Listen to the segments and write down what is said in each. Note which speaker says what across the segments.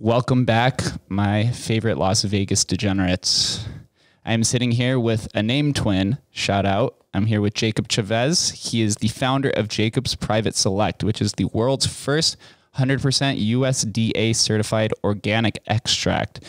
Speaker 1: Welcome back, my favorite Las Vegas degenerates. I am sitting here with a name twin, shout out. I'm here with Jacob Chavez. He is the founder of Jacob's Private Select, which is the world's first 100% USDA certified organic extract.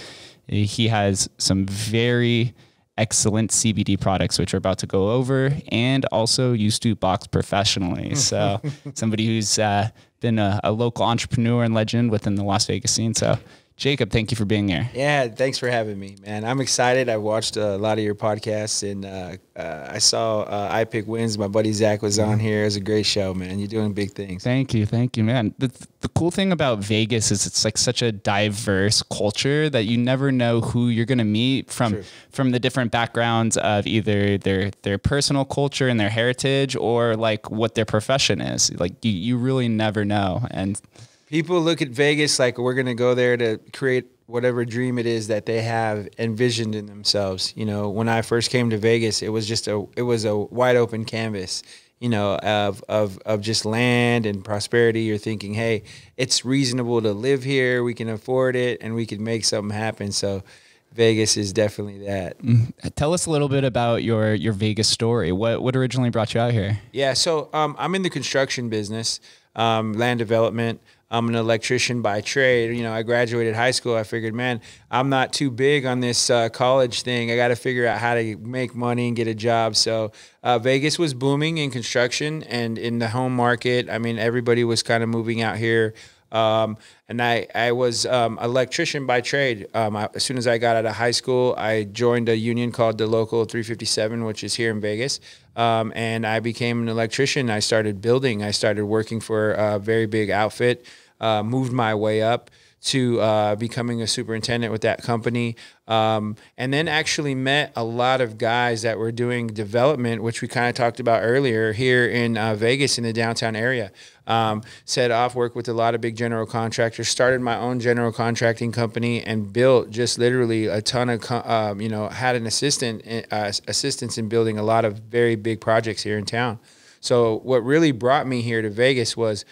Speaker 1: He has some very excellent CBD products, which we're about to go over, and also used to box professionally. So, somebody who's uh, been a, a local entrepreneur and legend within the Las Vegas scene. So Jacob, thank you for being here.
Speaker 2: Yeah, thanks for having me, man. I'm excited. I watched a lot of your podcasts, and uh, uh, I saw uh, I Pick Wins. My buddy Zach was on here. It was a great show,
Speaker 1: man. You're doing big things. Thank you, thank you, man. The, the cool thing about Vegas is it's like such a diverse culture that you never know who you're gonna meet from True. from the different backgrounds of either their their personal culture and their heritage or like what their profession is. Like you, you really never know, and
Speaker 2: People look at Vegas like we're going to go there to create whatever dream it is that they have envisioned in themselves. You know, when I first came to Vegas, it was just a it was a wide open canvas. You know, of of of just land and prosperity. You're thinking, hey, it's reasonable to live here. We can
Speaker 1: afford it, and we can make something happen. So. Vegas is definitely that. Mm-hmm. Tell us a little bit about your your Vegas story. What what originally brought you out here?
Speaker 2: Yeah, so um, I'm in the construction business, um, land development. I'm an electrician by trade. You know, I graduated high school. I figured, man, I'm not too big on this uh, college thing. I got to figure out how to make money and get a job. So uh, Vegas was booming in construction and in the home market. I mean, everybody was kind of moving out here. Um, and I, I was um, electrician by trade. Um, I, as soon as I got out of high school, I joined a union called the Local 357, which is here in Vegas. Um, and I became an electrician. I started building. I started working for a very big outfit, uh, moved my way up to uh, becoming a superintendent with that company. Um, and then actually met a lot of guys that were doing development, which we kind of talked about earlier here in uh, Vegas in the downtown area. Um, set off, work with a lot of big general contractors, started my own general contracting company, and built just literally a ton of, um, you know, had an assistant uh, assistance in building a lot of very big projects here in town. So what really brought me here to Vegas was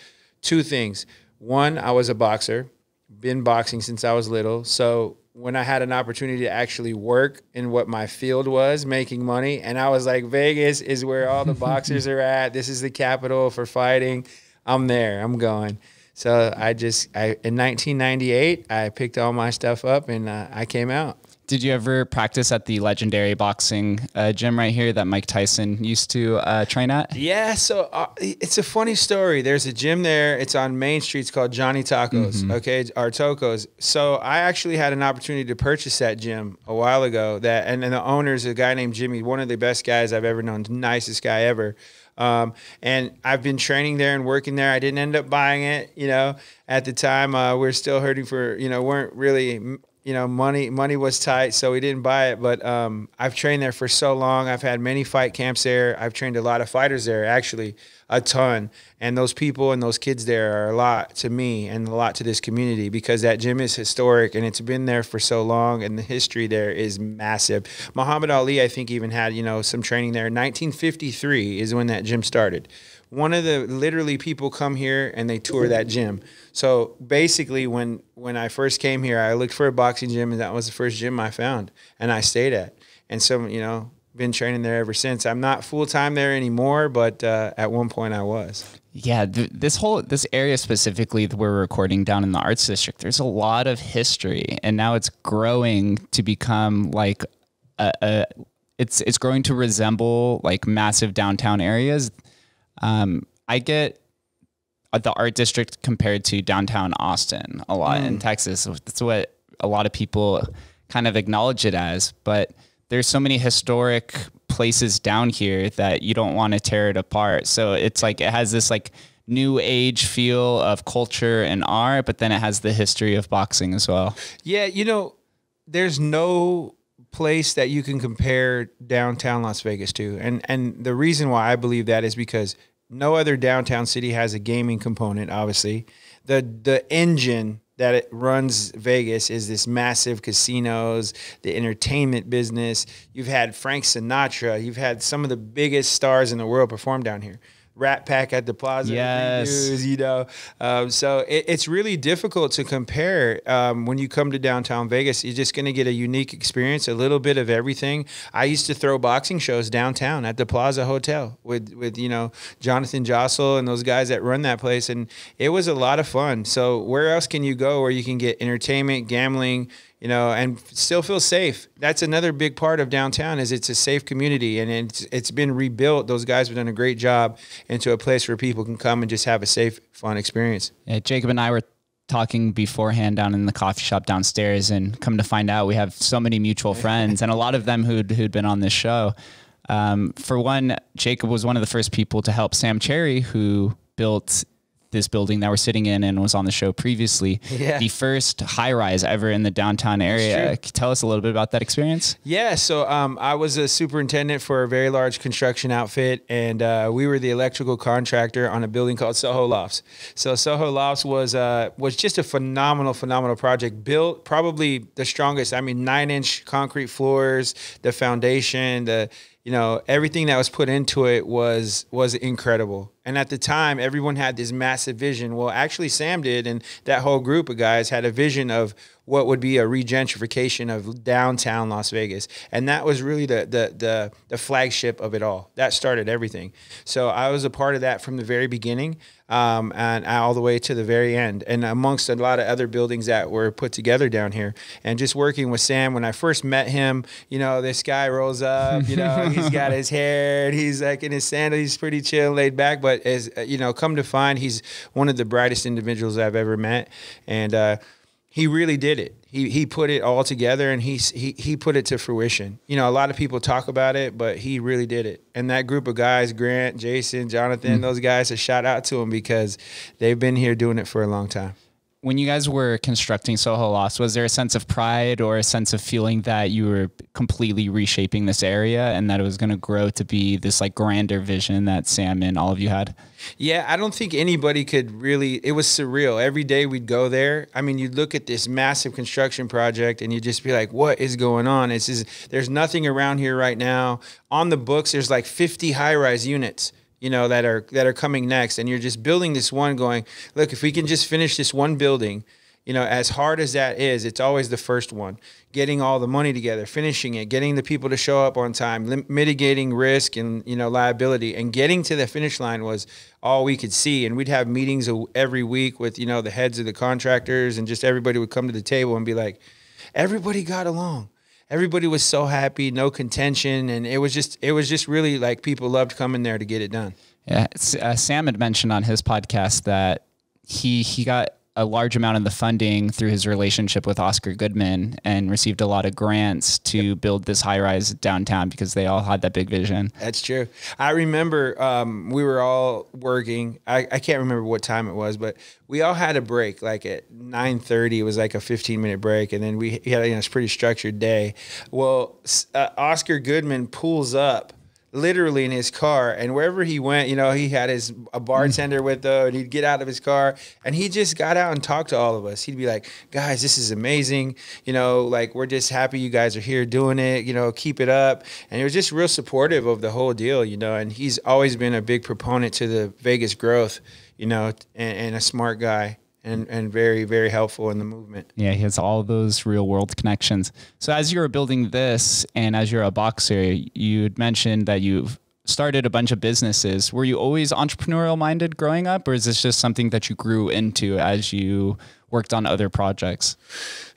Speaker 2: two things. One, I was a boxer been boxing since I was little. So when I had an opportunity to actually work in what my field was, making money, and I was like, Vegas is where all the boxers are at. This is the capital for fighting. I'm there. I'm going. So I just, I in 1998,
Speaker 1: I picked all my stuff up and uh, I came out. Did you ever practice at the legendary boxing uh, gym right here that Mike Tyson used to uh, train at?
Speaker 2: Yeah, so uh, it's a funny story. There's a gym there. It's on Main Street. It's called Johnny Tacos. Mm -hmm. Okay, our tacos. So I actually had an opportunity to purchase that gym a while ago. That and, and the owner is a guy named Jimmy, one of the best guys I've ever known, nicest guy ever. Um, and I've been training there and working there. I didn't end up buying it, you know, at the time. Uh, we are still hurting for, you know, weren't really you know, money money was tight, so we didn't buy it. But um, I've trained there for so long. I've had many fight camps there. I've trained a lot of fighters there, actually, a ton. And those people and those kids there are a lot to me and a lot to this community because that gym is historic and it's been there for so long. And the history there is massive. Muhammad Ali, I think, even had you know some training there. 1953 is when that gym started one of the literally people come here and they tour that gym. So basically, when when I first came here, I looked for a boxing gym, and that was the first gym I found, and I stayed at. And so you know, been training there ever since. I'm not full time there anymore, but uh, at one point I was.
Speaker 1: Yeah, th- this whole this area specifically that we're recording down in the Arts District, there's a lot of history, and now it's growing to become like a, a it's it's growing to resemble like massive downtown areas um, I get the art district compared to downtown Austin a lot mm. in Texas. That's what a lot of people kind of acknowledge it as, but there's so many historic places down here that you don't want to tear it apart. So it's like it has this like new age feel of culture and art, but then it has the history of boxing as well.
Speaker 2: Yeah, you know, there's no place that you can compare downtown Las Vegas to. And and the reason why I believe that is because no other downtown city has a gaming component, obviously. The the engine that it runs Vegas is this massive casinos, the entertainment business. You've had Frank Sinatra, you've had some of the biggest stars in the world perform down here. Rat Pack at the Plaza. Yes. Reviews, you know, um, so it, it's really difficult to compare um, when you come to downtown Vegas. You're just going to get a unique experience, a little bit of everything. I used to throw boxing shows downtown at the Plaza Hotel with with you know Jonathan Jossel and those guys that run that place, and it was a lot of fun. So where else can you go where you can get entertainment, gambling? you know, and still feel safe. That's another big part of downtown is it's a safe community and it's, it's been rebuilt. Those guys have done a great job into a place where people can
Speaker 1: come and just have a safe, fun experience. Yeah, Jacob and I were talking beforehand down in the coffee shop downstairs and come to find out we have so many mutual friends and a lot of them who'd, who'd been on this show. Um, for one, Jacob was one of the first people to help Sam Cherry, who built this building that we're sitting in and was on the show previously. Yeah. The first high rise ever in the downtown area. Tell us a little bit about that experience.
Speaker 2: Yeah. So um, I was a superintendent for a very large construction outfit, and uh, we were the electrical contractor on a building called Soho Lofts. So Soho Lofts was uh, was just a phenomenal, phenomenal project. Built probably the strongest. I mean, nine inch concrete floors, the foundation, the you know everything that was put into it was was incredible and at the time everyone had this massive vision well actually sam did and that whole group of guys had a vision of what would be a regentrification of downtown Las Vegas, and that was really the the the, the flagship of it all. That started everything. So I was a part of that from the very beginning, um, and all the way to the very end, and amongst a lot of other buildings that were put together down here. And just working with Sam when I first met him, you know, this guy rolls up, you know, he's got his hair, and he's like in his sandals, he's pretty chill, laid back. But as uh, you know, come to find, he's one of the brightest individuals I've ever met, and. Uh, he really did it. He he put it all together and he he he put it to fruition. You know, a lot of people talk about it, but he really did it. And that group of guys, Grant, Jason, Jonathan, mm -hmm. those guys, a shout out to them because they've been here doing it for a long time
Speaker 1: when you guys were constructing Soho Lost, was there a sense of pride or a sense of feeling that you were completely reshaping this area and that it was going to grow to be this like grander vision that Sam and all of you had?
Speaker 2: Yeah, I don't think anybody could really. It was surreal. Every day we'd go there. I mean, you'd look at this massive construction project and you'd just be like, "What is going on?" It's just, there's nothing around here right now. On the books, there's like 50 high-rise units you know that are that are coming next and you're just building this one going look if we can just finish this one building you know as hard as that is it's always the first one getting all the money together finishing it getting the people to show up on time mitigating risk and you know liability and getting to the finish line was all we could see and we'd have meetings every week with you know the heads of the contractors and just everybody would come to the table and be like everybody got along everybody was so happy, no contention, and it was just it was just really like people loved coming there to get it done.
Speaker 1: Yeah, uh, Sam had mentioned on his podcast that he he got a large amount of the funding through his relationship with Oscar Goodman and received a lot of grants to yep. build this high rise downtown because they all had that big vision.
Speaker 2: That's true. I remember um, we were all working. I, I, can't remember what time it was, but we all had a break. Like at nine thirty, it was like a fifteen minute break, and then we had you know, a pretty structured day. Well, uh, Oscar Goodman pulls up literally in his car. And wherever he went, you know, he had his a bartender with him, and he'd get out of his car and he just got out and talked to all of us. He'd be like, "Guys, this is amazing. You know, like we're just happy you guys are here doing it. You know, keep it up." And he was just real supportive of the whole deal, you know. And he's always been a big proponent to the Vegas growth, you know, and, and a smart guy and and very very helpful in the movement.
Speaker 1: Yeah, he has all those real world connections. So as you were building this, and as you're a boxer, you would mentioned that you've started a bunch of businesses. Were you always entrepreneurial minded growing up, or is this just something that you grew into as you worked on other projects?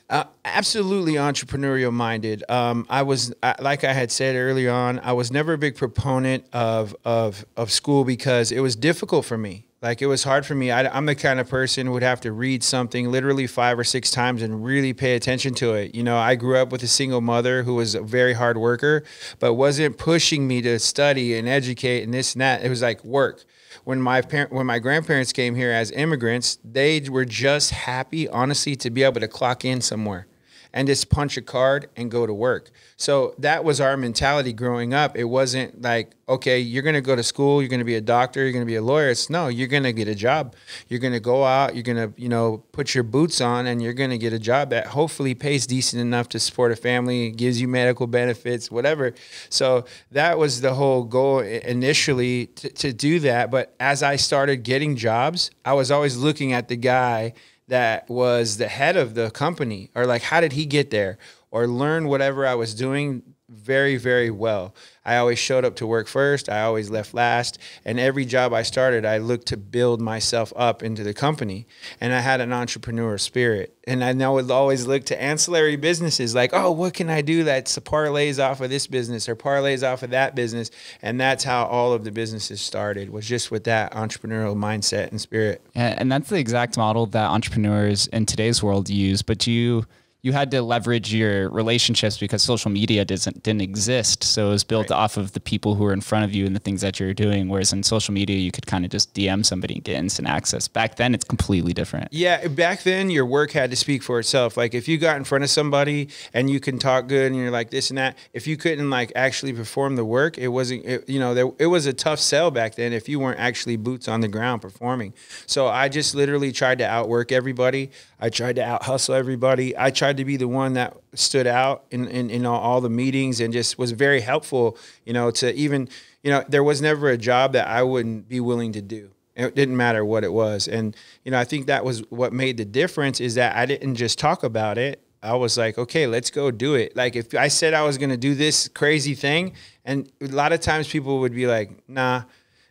Speaker 1: Uh, absolutely entrepreneurial minded. Um, I was, I, like I had said early
Speaker 2: on, I was never a big proponent of of of school because it was difficult for me. Like it was hard for me. I, am the kind of person who would have to read something literally five or six times and really pay attention to it. You know, I grew up with a single mother who was a very hard worker, but wasn't pushing me to study and educate and this and that. It was like work. When my parent, when my grandparents came here as immigrants, they were just happy, honestly, to be able to clock in somewhere and just punch a card and go to work. So that was our mentality growing up. It wasn't like, okay, you're going to go to school, you're going to be a doctor, you're going to be a lawyer. It's no, you're going to get a job. You're going to go out, you're going to, you know, put your boots on and you're going to get a job that hopefully pays decent enough to support a family, gives you medical benefits, whatever. So that was the whole goal initially to, to do that. But as I started getting jobs, I was always looking at the guy that was the head of the company or like how did he get there or learn whatever I was doing very very well. I always showed up to work first. I always left last. And every job I started, I looked to build myself up into the company. And I had an entrepreneur spirit. And I now would always look to ancillary businesses like, oh, what can I do that parlays off of this business or parlays off of that business? And that's how all of the businesses started was just with that entrepreneurial mindset and spirit.
Speaker 1: And that's the exact model that entrepreneurs in today's world use. But you you had to leverage your relationships because social media doesn't didn't exist. So it was built right. off of the people who were in front of you and the things that you're doing. Whereas in social media, you could kind of just DM somebody and get instant access. Back then, it's completely different.
Speaker 2: Yeah, back then your work had to speak for itself. Like if you got in front of somebody and you can talk good and you're like this and that, if you couldn't like actually perform the work, it wasn't. It, you know, there, it was a tough sell back then if you weren't actually boots on the ground performing. So I just literally tried to outwork everybody. I tried to out hustle everybody. I tried to be the one that stood out in, in, in all the meetings and just was very helpful, you know, to even, you know, there was never a job that I wouldn't be willing to do. It didn't matter what it was. And, you know, I think that was what made the difference is that I didn't just talk about it. I was like, okay, let's go do it. Like if I said I was going to do this crazy thing, and a lot of times people would be like, nah,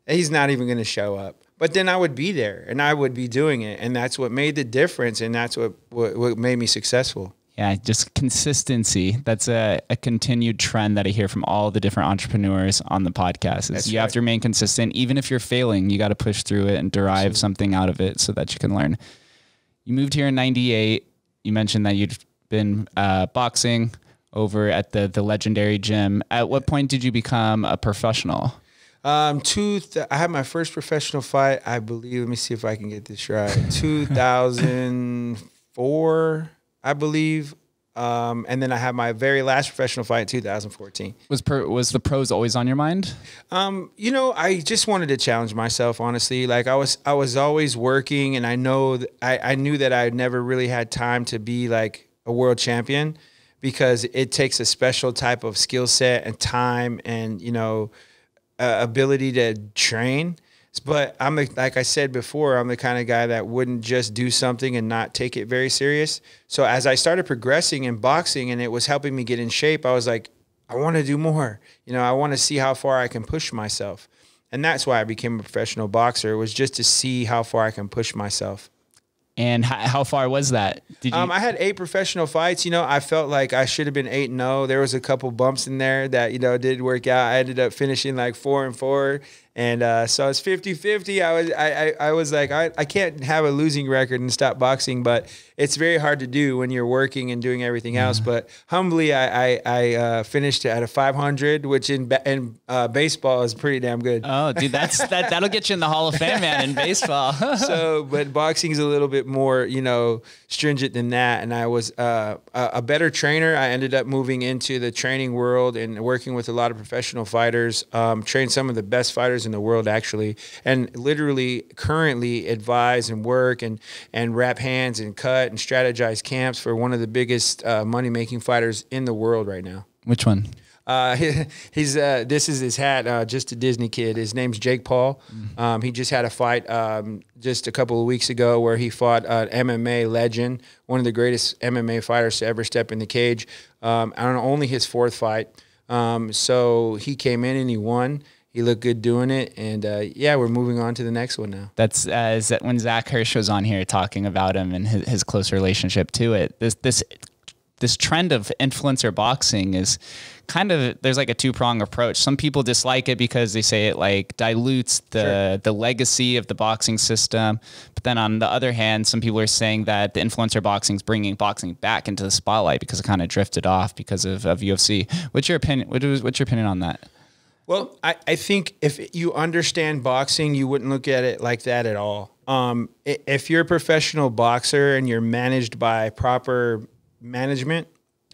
Speaker 2: he's not even going to show up but then I would be there and I would be doing it. And that's what made the difference. And that's what, what, what made me successful.
Speaker 1: Yeah, just consistency. That's a, a, continued trend that I hear from all the different entrepreneurs on the podcast. Is you right. have to remain consistent. Even if you're failing, you got to push through it and derive Absolutely. something out of it so that you can learn. You moved here in 98. You mentioned that you'd been uh, boxing over at the, the legendary gym. At what point did you become a professional?
Speaker 2: Um, two. Th- I had my first professional fight. I believe. Let me see if I can get this right. Two thousand four, I believe. Um, and then I had my very last professional fight in 2014. Was per, was the pros always on your mind? Um, you know, I just wanted to challenge myself. Honestly, like I was, I was always working, and I know, I, I knew that I never really had time to be like a world champion because it takes a special type of skill set and time, and you know, uh, ability to train. But I'm like I said before, I'm the kind of guy that wouldn't just do something and not take it very serious. So as I started progressing in boxing and it was helping me get in shape, I was like, I want to do more. You know, I want to see how far I can push myself. And that's why I became a professional boxer was just to see how far I can push myself. And how, how far was that? Did you- um, I had eight professional fights. You know, I felt like I should have been eight and zero. Oh. There was a couple bumps in there that you know did work out. I ended up finishing like four and four, and uh, so it's was 50 50. I was, I, I, I was like, I, I can't have a losing record and stop boxing, but it's very hard to do when you're working and doing everything yeah. Mm-hmm. else. But humbly, I, I, I uh, finished at a 500, which in, in uh, baseball is pretty damn good. Oh, dude, that's that, that'll get you in the Hall of Fame, man, in baseball. so, but boxing is a little bit more, you know, stringent than that. And I was uh, a, a better trainer. I ended up moving into the training world and working with a lot of professional fighters, um, trained some of the best fighters in the world actually, and literally currently advise and work and and wrap hands and cut and strategize camps for one of the biggest uh, money making fighters in the world right now. Which one? Uh, he, he's uh, this is his hat. Uh, just a Disney kid. His name's Jake Paul. Mm-hmm. Um, he just had a fight um, just a couple of weeks ago where he fought an MMA legend, one of the greatest MMA fighters to ever step in the cage. Um, on only his fourth fight. Um, so he came in and he won he looked good doing it. And uh, yeah, we're moving on to the next one now.
Speaker 1: That's uh, that when Zach Hirsch was on here talking about him and his, his close relationship to it. This this this trend of influencer boxing is kind of there's like a two prong approach. Some people dislike it because they say it like dilutes the sure. the legacy of the boxing system. But then on the other hand, some people are saying that the influencer boxing is bringing boxing back into the spotlight because it kind of drifted off because of, of UFC. What's your opinion? what's your opinion on that?
Speaker 2: Well, I, I think if you understand boxing, you wouldn't look at it like that at all. Um, if you're a professional boxer and you're managed by proper management,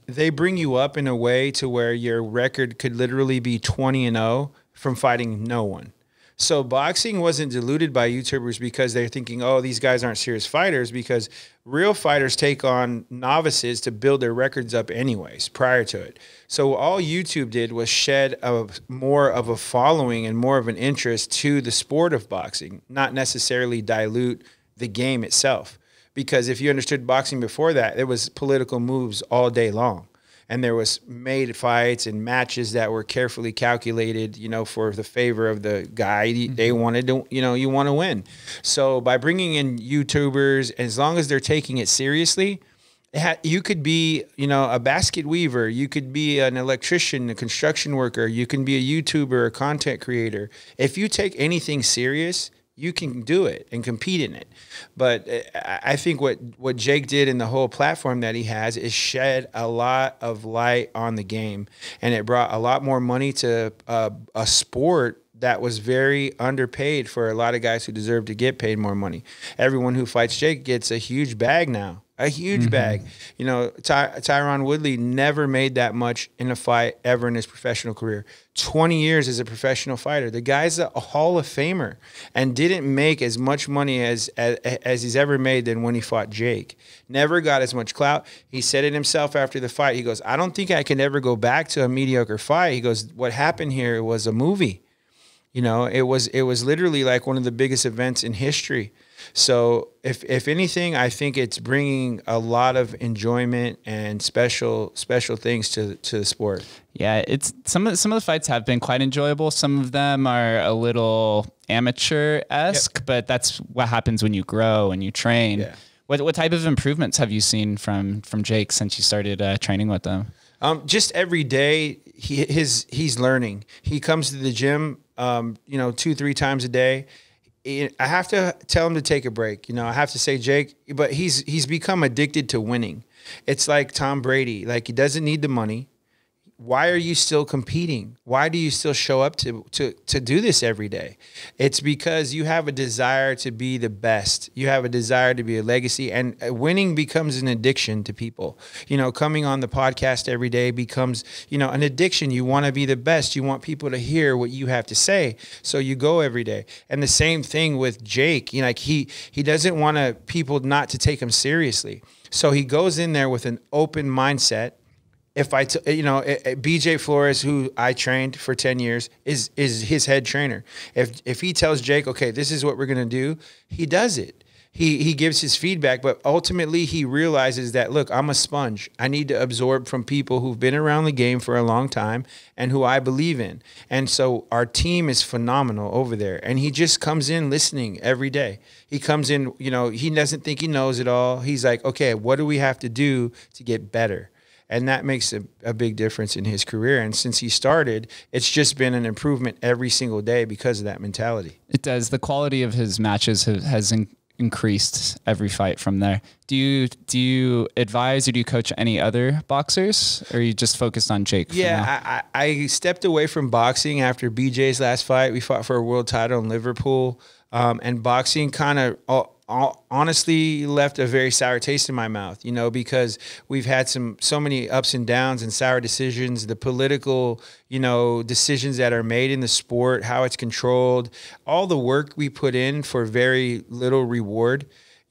Speaker 2: they bring you up in a way to where your record could literally be 20 and 0 from fighting no one. So boxing wasn't diluted by YouTubers because they're thinking, oh, these guys aren't serious fighters because real fighters take on novices to build their records up anyways prior to it. So all YouTube did was shed a, more of a following and more of an interest to the sport of boxing, not necessarily dilute the game itself. Because if you understood boxing before that, there was political moves all day long. And there was made fights and matches that were carefully calculated, you know, for the favor of the guy mm -hmm. they mm-hmm. wanted to, you know, you want to win. So by bringing in YouTubers, as long as they're taking it seriously, you could be, you know, a basket weaver. You could be an electrician, a construction worker. You can be a YouTuber, a content creator. If you take anything serious, you can do it and compete in it. But eh, I think what what Jake did in the whole platform that he has is shed a lot of light on the game, and it brought a lot more money to uh, a sport that was very underpaid for a lot of guys who deserve to get paid more money. Everyone who fights Jake gets a huge bag now a huge mm-hmm. bag. You know, Ty- Tyron Woodley never made that much in a fight ever in his professional career. 20 years as a professional fighter. The guy's a Hall of Famer and didn't make as much money as, as, as he's ever made than when he fought Jake. Never got as much clout. He said it himself after the fight. He goes, "I don't think I can ever go back to a mediocre fight." He goes, "What happened here was a movie." You know, it was it was literally like one of the biggest events in history so if if anything, I think it's bringing a lot of enjoyment
Speaker 1: and special special things to to the sport. Yeah, it's some of the, some of the fights have been quite enjoyable. Some of them are a little amateur esque, yep. but that's what happens when you grow and you train. Yeah. What what type of improvements have you seen from from Jake since you started uh, training with them?
Speaker 2: Um, just every day, he his he's learning. He comes to the gym, um, you know, two three times a day I have to tell him to take a break. You know, I have to say Jake, but he's he's become addicted to winning. It's like Tom Brady. Like he doesn't need the money why are you still competing? Why do you still show up to, to, to do this every day? It's because you have a desire to be the best. You have a desire to be a legacy, and uh, winning becomes an addiction to people. You know, coming on the podcast every day becomes, you know, an addiction. You want to be the best. You want people to hear what you have to say. So you go every day. And the same thing with Jake. You know, like he he doesn't want to people not to take him seriously. So he goes in there with an open mindset if I, t- you know, it, it, BJ Flores, who I trained for 10 years, is, is his head trainer. If, if he tells Jake, okay, this is what we're going to do, he does it. He, he gives his feedback, but ultimately he realizes that, look, I'm a sponge. I need to absorb from people who've been around the game for a long time and who I believe in. And so our team is phenomenal over there. And he just comes in listening every day. He comes in, you know, he doesn't think he knows it all. He's like, okay, what do we have to do to get better? and that makes a, a, big difference in his career. And since he started, it's just been an improvement every single day because of that mentality.
Speaker 1: It does. The quality of his matches have, has in, increased every fight from there. Do you do you advise or do you coach any other boxers, or are you just focused on Jake? Yeah, I, I stepped away from
Speaker 2: boxing after BJ's last fight. We fought for a world title in Liverpool. Um, and boxing kind of honestly left a very sour taste in my mouth, you know, because we've had some so many ups and downs and sour decisions, the political, you know, decisions that are made in the sport, how it's controlled, all the work we put in for very little reward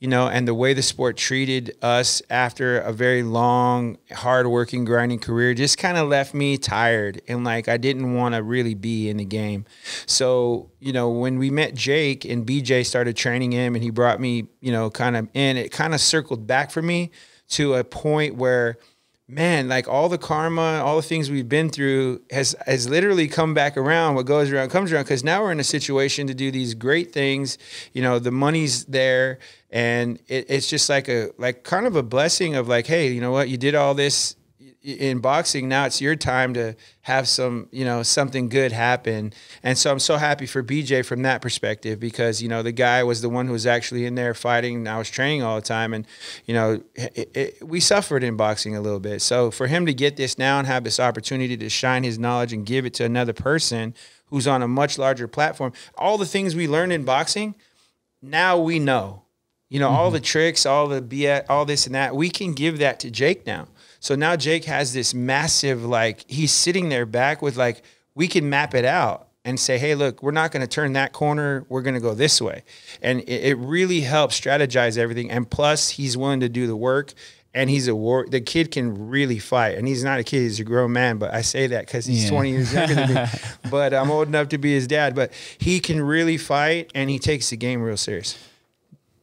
Speaker 2: you know, and the way the sport treated us after a very long, hard-working, grinding career just kind of left me tired and like I didn't want to really be in the game. So, you know, when we met Jake and BJ started training him and he brought me, you know, kind of in, it kind of circled back for me to a point where – man, like all the karma, all the things we've been through has has literally come back around. What goes around comes around because now we're in a situation to do these great things. You know, the money's there, and it, it's just like a like kind of a blessing of like, hey, you know what, you did all this in boxing now it's your time to have some you know something good happen and so i'm so happy for bj from that perspective because you know the guy was the one who was actually in there fighting and i was training all the time and you know it, it, we suffered in boxing a little bit so for him to get this now and have this opportunity to shine his knowledge and give it to another person who's on a much larger platform all the things we learned in boxing now we know you know mm -hmm. all mm-hmm. the tricks all the BS, all this and that we can give that to jake now so now Jake has this massive, like, he's sitting there back with, like, we can map it out and say, hey, look, we're not going to turn that corner. We're going to go this way. And it, it, really helps strategize everything. And plus, he's willing to do the work. And he's a war. The kid can really fight, and he's not a kid; he's a grown man. But I say that because he's yeah. 20 years younger than me. But I'm old enough to be his dad. But he can really fight, and he takes the game real serious.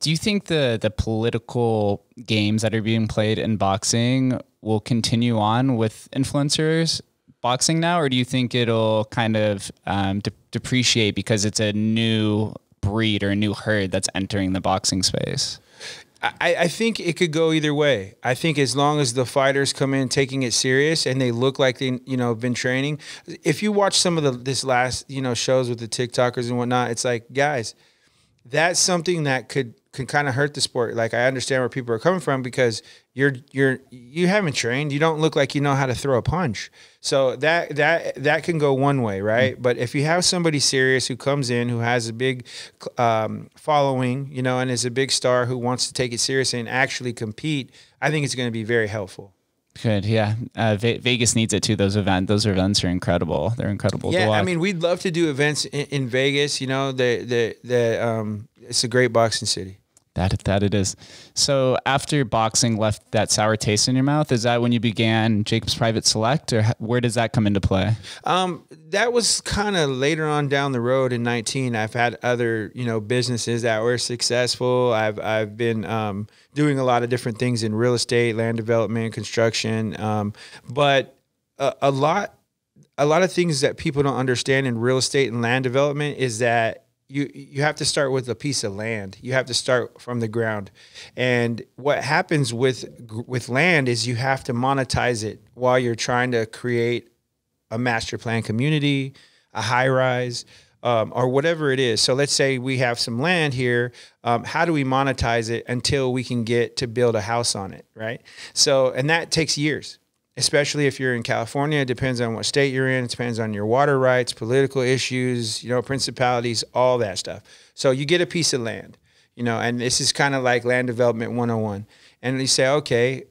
Speaker 1: Do you think the the political games that are being played in boxing will continue on with influencers boxing now, or do you think it'll kind of um, de- depreciate because it's a new breed or a new herd that's entering the boxing space? I, I, think it could go either way. I think as long as the
Speaker 2: fighters come in taking it serious and they look like they, you know, been training. If you watch some of the this last, you know, shows with the TikTokers and whatnot, it's like, guys, that's something that could can kind of hurt the sport. Like I understand where people are coming from because you're you're you haven't trained. You don't look like you know how to throw a punch. So that that that can go one way, right? Mm -hmm. But if you have somebody serious who comes in who has a big um, following, you know, and is a big star who wants to take it seriously and actually compete, I think it's going to be very helpful.
Speaker 1: Good, yeah. Uh, Vegas needs it too. Those event, those events are incredible. They're incredible. Yeah, I mean,
Speaker 2: we'd love to do events in, in Vegas. You know, the the the um, it's a great boxing
Speaker 1: city. That that it is. So after boxing left that sour taste in your mouth, is that when you began Jacob's Private Select, or where does that come into play? Um, that was
Speaker 2: kind of later on down the road in 19. I've had other you know businesses that were successful. I've I've been um, doing a lot of different things in real estate, land development, construction, um, but a, a lot a lot of things that people don't understand in real estate and land development is that you you have to start with a piece of land. You have to start from the ground. And what happens with with land is you have to monetize it while you're trying to create a master plan community, a high rise, um, or whatever it is. So let's say we have some land here. Um, how do we monetize it until we can get to build a house on it, right? So and that takes years especially if you're in California. It depends on what state you're in. It depends on your water rights, political issues, you know, principalities, all that stuff. So you get a piece of land, you know, and this is kind of like land development 101. And you say, okay,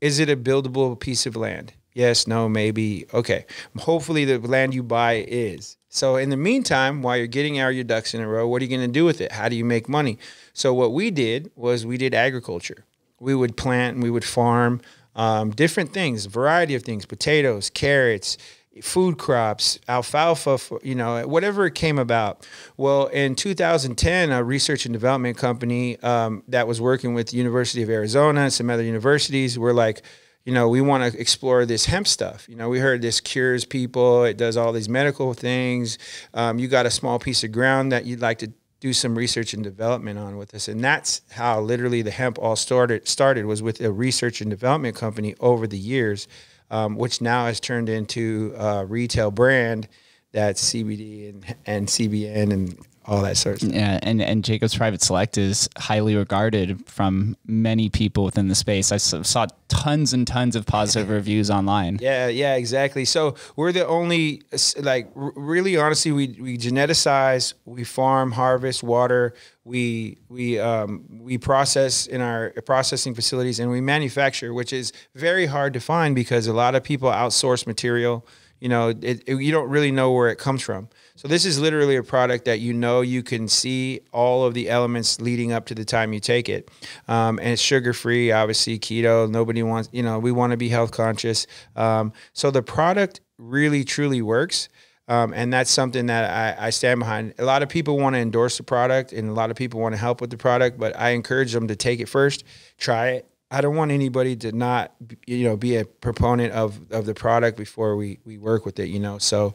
Speaker 2: is it a buildable piece of land? Yes, no, maybe. Okay. Hopefully the land you buy is. So in the meantime, while you're getting out your ducks in a row, what are you going to do with it? How do you make money? So what we did was we did agriculture. We would plant and we would farm um, different things, variety of things, potatoes, carrots, food crops, alfalfa, you know, whatever it came about. Well, in 2010, a research and development company um, that was working with the University of Arizona and some other universities were like, you know, we want to explore this hemp stuff. You know, we heard this cures people, it does all these medical things. Um, you got a small piece of ground that you'd like to do some research and development on with us. And that's how literally the hemp all started started was with a research and development company over the years, um, which now has turned into a retail brand that's
Speaker 1: CBD and, and CBN and all that sort. Of yeah, and and Jacob's Private Select is highly regarded from many people within the space. I saw tons and tons of positive reviews online.
Speaker 2: Yeah, yeah, exactly. So we're the only like really honestly we we geneticize, we farm, harvest, water, we we um, we process in our processing facilities and we manufacture, which is very hard to find because a lot of people outsource material. You know, it, it, you don't really know where it comes from. So this is literally a product that you know you can see all of the elements leading up to the time you take it, um, and it's sugar free. Obviously, keto. Nobody wants you know we want to be health conscious. Um, so the product really truly works. Um, and that's something that I, I, stand behind. A lot of people want to endorse the product and a lot of people want to help with the product, but I encourage them to take it first, try it. I don't want anybody to not, you know, be a proponent of, of the product before we, we work with it, you know? So,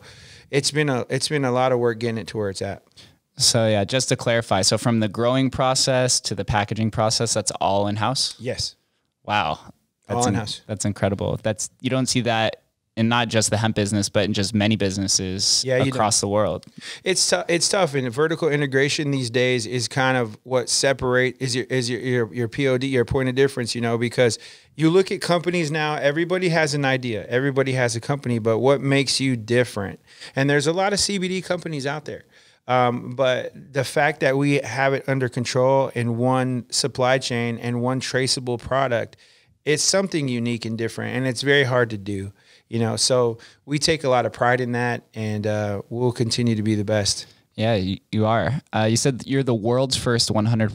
Speaker 2: it's been a it's been a lot of work getting it to where it's at.
Speaker 1: So yeah, just to clarify, so from the growing process to the packaging process, that's all in house. Yes. Wow. That's all in house. In, that's incredible. That's you don't see that and not just the hemp business, but in just many businesses yeah, across know. the world.
Speaker 2: It's it's tough, and vertical integration these days is kind of what separate is your is your, your your POD your point of difference, you know, because you look at companies now. Everybody has an idea, everybody has a company, but what makes you different? And there's a lot of CBD companies out there. Um, but the fact that we have it under control in one supply chain and one traceable product, it's something unique and different, and it's very hard to do you know, so we take a lot of pride in that, and uh, we'll
Speaker 1: continue to be the best. Yeah, you, you are. Uh, you said you're the world's first 100%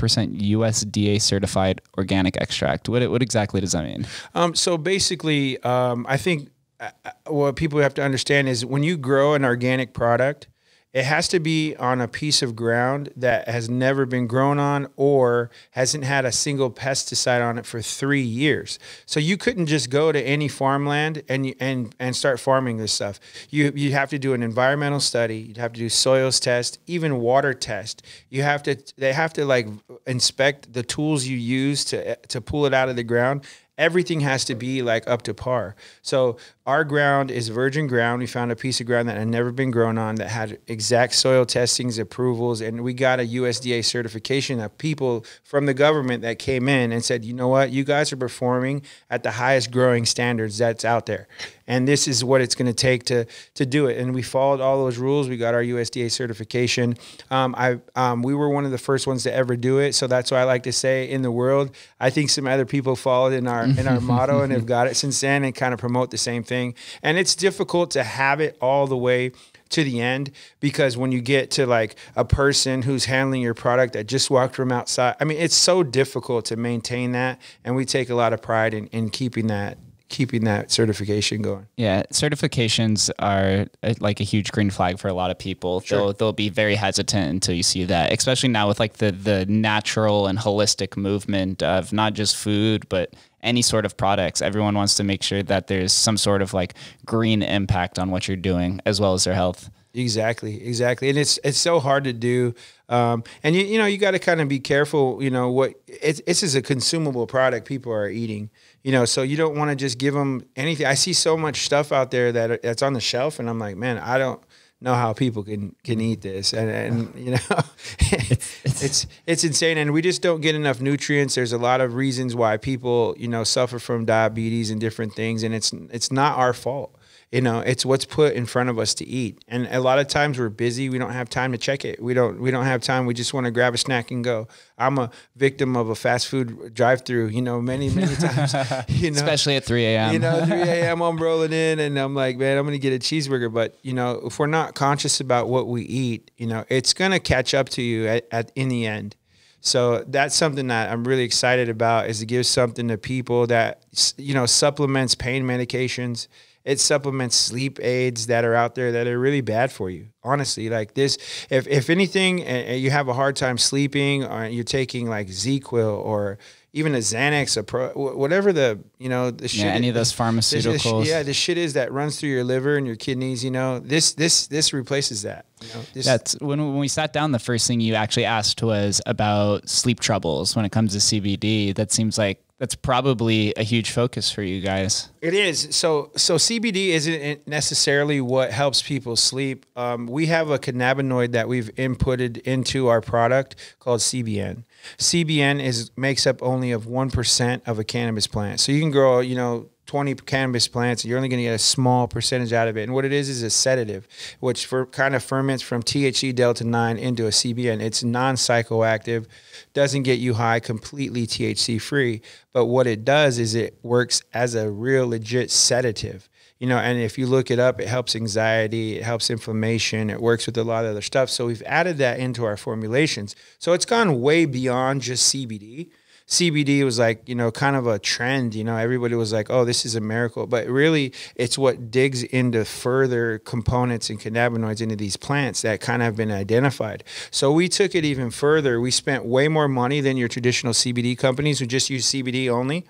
Speaker 1: USDA certified organic extract. What what exactly does that mean?
Speaker 2: Um, so basically, um, I think uh, uh, what people have to understand is when you grow an organic product, it has to be on a piece of ground that has never been grown on or hasn't had a single pesticide on it for three years. So you couldn't just go to any farmland and and and start farming this stuff. You you have to do an environmental study. You'd have to do soils test, even water test. You have to they have to like inspect the tools you use to to pull it out of the ground everything has to be like up to par. So our ground is virgin ground. We found a piece of ground that had never been grown on that had exact soil testings, approvals, and we got a USDA certification of people from the government that came in and said, you know what, you guys are performing at the highest growing standards that's out there. And this is what it's going to take to to do it. And we followed all those rules. We got our USDA certification. Um, I um, we were one of the first ones to ever do it, so that's why I like to say in the world. I think some other people followed in our in our motto and have got it since then and kind of promote the same thing thing. And it's difficult to have it all the way to the end because when you get to like a person who's handling your product that just walked from outside, I mean, it's so difficult to maintain that. And we take a lot of pride in, in keeping that
Speaker 1: keeping that certification going. Yeah, certifications are a, uh, like a huge green flag for a lot of people. Sure. They'll they'll be very hesitant until you see that, especially now with like the the natural and holistic movement of not just food but any sort of products. Everyone wants to make sure that there's some sort of like green impact on what you're doing as well as their health. Exactly,
Speaker 2: exactly, and it's it's so hard to do, um, and you you know you got to kind of be careful. You know what? It's this is a consumable product people are eating, you know, so you don't want to just give them anything. I see so much stuff out there that that's on the shelf, and I'm like, man, I don't know how people can can eat this and, and you know it's, it's, it's it's insane and we just don't get enough nutrients there's a lot of reasons why people you know suffer from diabetes and different things and it's it's not our fault you know it's what's put in front of us to eat and a lot of times we're busy we don't have time to check it we don't we don't have time we just want to grab a snack and go i'm a victim of a fast food drive through you know many many times you know especially at 3 a.m you know 3 a.m i'm rolling in and i'm like man i'm gonna get a cheeseburger but you know if we're not conscious about what we eat you know it's gonna catch up to you at, at in the end so that's something that I'm really excited about is to give something to people that you know supplements pain medications it supplements sleep aids that are out there that are really bad for you honestly like this if, if anything you have a hard time sleeping or uh, you're taking like zequil or even a xanax a pro, whatever the you know the shit yeah, any of those pharmaceuticals the, the, yeah the shit is that runs through your liver and your kidneys you know this this this replaces that you know, that's
Speaker 1: when, when we sat down the first thing you actually asked was about sleep troubles when it comes to cbd that seems like that's probably a huge focus for you guys.
Speaker 2: It is. So so CBD isn't necessarily what helps people sleep. Um, we have a cannabinoid that we've inputted into our product called CBN. CBN is makes up only of one percent of a cannabis plant. So you can grow, you know, 20 cannabis plants, you're only going to get a small percentage out of it. And what it is is a sedative, which for, kind of ferments from THC delta 9 into a CBN. It's non psychoactive doesn't get you high completely THC free, but what it does is it works as a real legit sedative. You know, and if you look it up, it helps anxiety, it helps inflammation, it works with a lot of other stuff. So we've added that into our formulations. So it's gone way beyond just CBD. CBD was like, you know, kind of a trend. You know, everybody was like, oh, this is a miracle. But really, it's what digs into further components and cannabinoids into these plants that kind of have been identified. So we took it even further. We spent way more money than your traditional CBD companies who just use CBD only.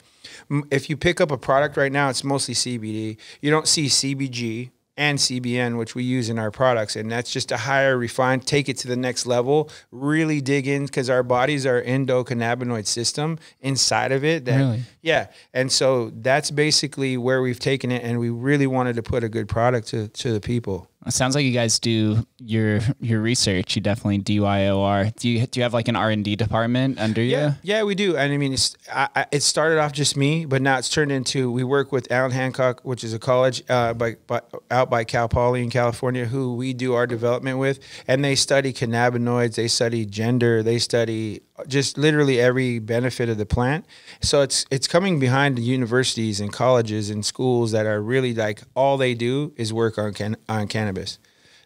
Speaker 2: If you pick up a product right now, it's mostly CBD. You don't see CBG, and CBN, which we use in our products. And that's just a higher refined, take it to the next level, really dig in because our bodies are endocannabinoid system inside of it. That, really? Yeah. And so that's basically where we've taken it. And we really wanted to put a good product to, to the people.
Speaker 1: It sounds like you guys do your your research. You definitely DYOR. Do you do you have like an R and D department under yeah, you?
Speaker 2: Yeah, we do. And I mean, I, I, it started off just me, but now it's turned into we work with Alan Hancock, which is a college uh, by, by, out by Cal Poly in California, who we do our development with, and they study cannabinoids, they study gender, they study just literally every benefit of the plant. So it's it's coming behind the universities and colleges and schools that are really like all they do is work on can, on cannabis.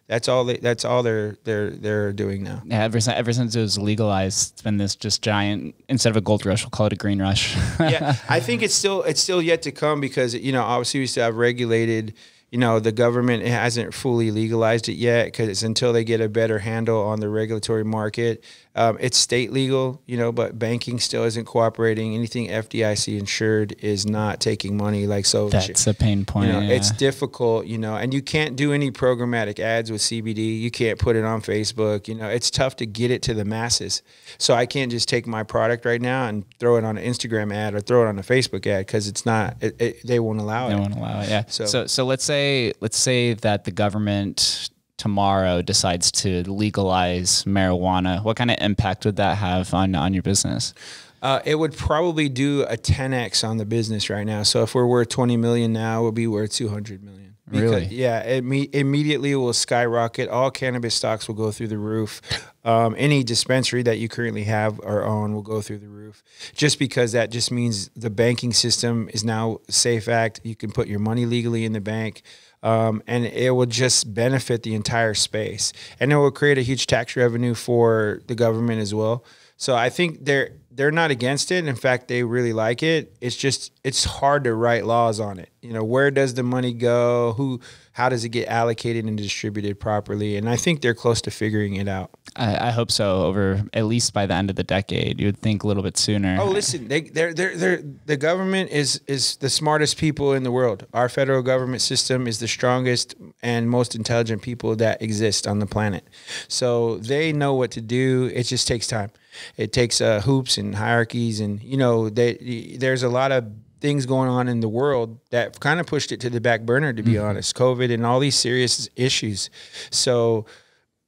Speaker 2: That's all they that's all they're they're they're doing now.
Speaker 1: Yeah, ever since ever since it was legalized, it's been this just giant instead of a gold rush, we'll call it a green rush.
Speaker 2: yeah. I think it's still it's still yet to come because you know, obviously we still have regulated you know the government hasn't fully legalized it yet because it's until they get a better handle on the regulatory market um, it's state legal, you know, but banking still isn't cooperating. Anything FDIC insured is not taking money. Like so, that's a pain point. You know, yeah. It's difficult, you know, and you can't do any programmatic ads with CBD. You can't put it on Facebook. You know, it's tough to get it to the masses. So I can't just take my product right now and throw it on an Instagram ad or throw it on a Facebook ad because it's not. It, it, they won't allow they it. They won't allow it. Yeah. So, so
Speaker 1: so let's say let's say that the government tomorrow decides to legalize marijuana, what kind of impact would that have on, on your business?
Speaker 2: Uh, it would probably do a 10x on the business right now. So if we're worth 20 million now, we'll be worth 200 million. Because, really? Yeah. It me- immediately will skyrocket. All cannabis stocks will go through the roof. Um, any dispensary that you currently have or own will go through the roof. Just because that just means the banking system is now Safe Act. You can put your money legally in the bank. Um, and it will just benefit the entire space. And it will create a huge tax revenue for the government as well. So I think there they're not against it. In fact, they really like it. It's just it's hard to write laws on it. You know, where does the money go? Who? How does it get allocated and distributed properly? And I think
Speaker 1: they're close to figuring it out. I, I hope so. Over at least by the end of the decade, you would think a little bit sooner. Oh,
Speaker 2: listen, they, they're they're they're the government is is the smartest people in the world. Our federal government system is the strongest and most intelligent people that exist on the planet. So they know what to do. It just takes time it takes uh, hoops and hierarchies, and you know, they, there's a lot of things going on in the world that kind of pushed it to the back burner, to be mm -hmm. honest. COVID and all these serious issues. So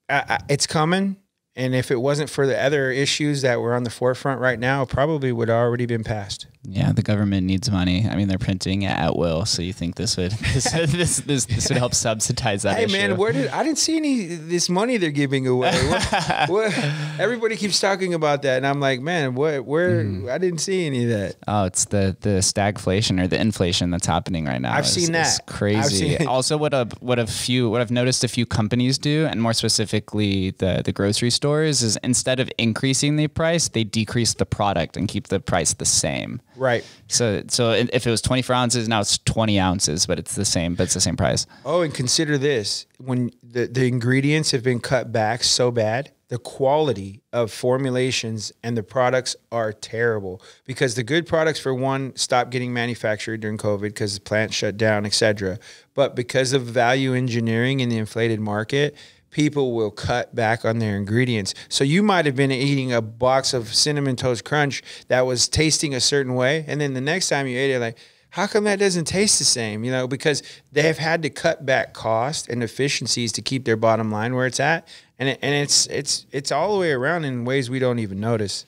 Speaker 2: I, I, it's coming. And if it wasn't for the other issues that were on the forefront right now, probably would already been passed.
Speaker 1: Yeah, the government needs money. I mean, they're printing at will, so you think this would this this, this, this, would help subsidize that? Hey, issue. man, where
Speaker 2: did I didn't see any this money they're giving away? What, what, everybody keeps talking about that, and I'm like, man, what? Where? Mm. I didn't see any of that.
Speaker 1: Oh, it's the the stagflation or the inflation that's happening right now. I've is, seen that. crazy. Seen also, what a what a few what I've noticed a few companies do, and more specifically the the grocery stores, is instead of increasing the price, they decrease the product and keep the price the same. Right. So so if it was 24 ounces, now it's 20 ounces, but it's the same, but it's the same price.
Speaker 2: Oh, and consider this. When the, the ingredients have been cut back so bad, the quality of formulations and the products are terrible because the good products for one stopped getting manufactured during covid because the plant shut down etc but because of value engineering in the inflated market people will cut back on their ingredients. So you might have been eating a box of cinnamon toast crunch that was tasting a certain way, and then the next time you ate it, like, how come that doesn't taste the same? You know, because they have had to cut back cost and efficiencies to keep their bottom line where it's at, and it, and it's it's it's all the way around in ways we don't even notice.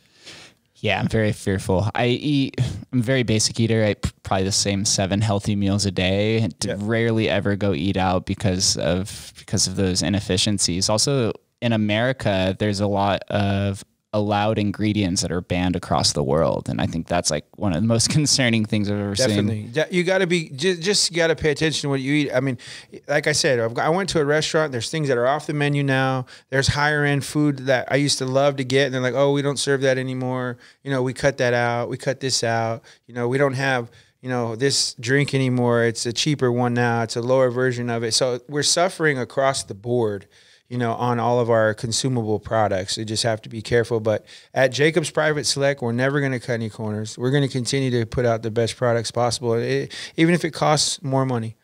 Speaker 1: Yeah, I'm very fearful. I eat. I'm very basic eater. I probably the same seven healthy meals a day. Yeah. Rarely ever go eat out because of because of those inefficiencies. Also, in America, there's a lot of allowed ingredients that are banned across the world. And I think that's like one of the most concerning things I've ever Definitely. seen.
Speaker 2: Definitely. You got to be, just, just got to pay attention to what you eat. I mean, like I said, got, i went to a restaurant. There's things that are off the menu now. There's higher end food that I used to love to get. And they're like, oh, we don't serve that anymore. You know, we cut that out. We cut this out. You know, we don't have, you know, this drink anymore. It's a cheaper one now. It's a lower version of it. So we're suffering across the board you know, on all of our consumable products. We just have to be careful. But at Jacobs Private Select, we're never going to cut any corners. We're going to continue to put out the best products possible, it, even if it costs
Speaker 1: more money.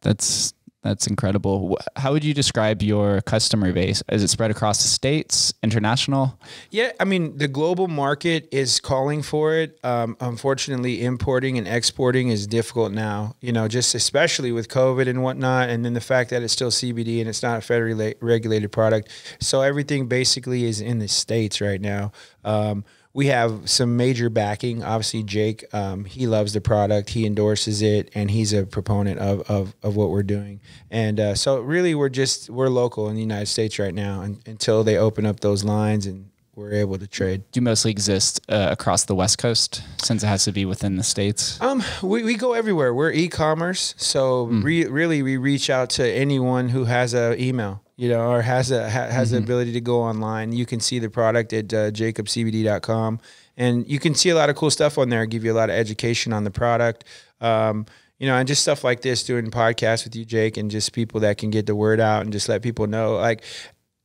Speaker 1: That's that's incredible. How would you describe your customer base? Is it spread across the states, international?
Speaker 2: Yeah, I mean, the global market is calling for it. Um, unfortunately, importing and exporting is difficult now, you know, just especially with COVID and whatnot. And then the fact that it's still CBD and it's not a federally regulated product. So everything basically is in the states right now. Um, we have some major backing. Obviously, Jake, um, he loves the product, he endorses it, and he's a proponent of of, of what we're doing. And uh, so, really, we're just we're local in the United States
Speaker 1: right now, and, until they open up those lines and we're able to trade. Do you mostly exist uh, across the West Coast since it has to be within the states?
Speaker 2: Um, we, we go everywhere. We're e-commerce, so mm. re really we reach out to anyone who has an email you know, or has a ha, has mm -hmm. the mm-hmm. ability to go online. You can see the product at uh, jacobcbd.com, and you can see a lot of cool stuff on there. Give you a lot of education on the product. Um, you know, and just stuff like this, doing podcasts with you, Jake, and just people that can get the word out and just let people know. Like,